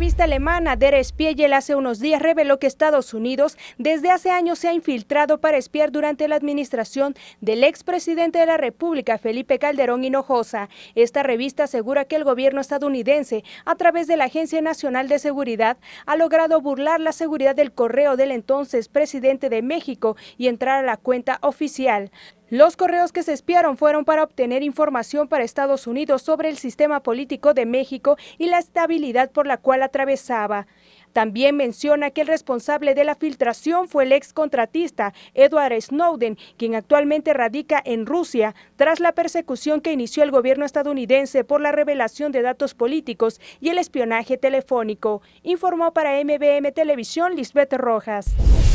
La revista alemana Der Spiegel hace unos días reveló que Estados Unidos desde hace años se ha infiltrado para espiar durante la administración del expresidente de la República, Felipe Calderón Hinojosa. Esta revista asegura que el gobierno estadounidense, a través de la Agencia Nacional de Seguridad, ha logrado burlar la seguridad del correo del entonces presidente de México y entrar a la cuenta oficial. Los correos que se espiaron fueron para obtener información para Estados Unidos sobre el sistema político de México y la estabilidad por la cual atravesaba. También menciona que el responsable de la filtración fue el ex contratista Edward Snowden, quien actualmente radica en Rusia tras la persecución que inició el gobierno estadounidense por la revelación de datos políticos y el espionaje telefónico. Informó para MBM Televisión Lisbeth Rojas.